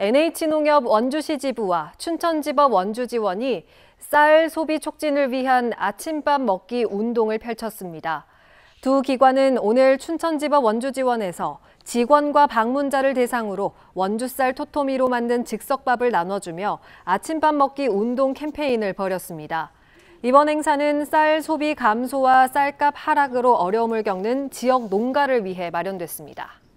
NH농협 원주시 지부와 춘천지법 원주지원이 쌀 소비 촉진을 위한 아침밥 먹기 운동을 펼쳤습니다. 두 기관은 오늘 춘천지법 원주지원에서 직원과 방문자를 대상으로 원주쌀 토토미로 만든 즉석밥을 나눠주며 아침밥 먹기 운동 캠페인을 벌였습니다. 이번 행사는 쌀 소비 감소와 쌀값 하락으로 어려움을 겪는 지역 농가를 위해 마련됐습니다.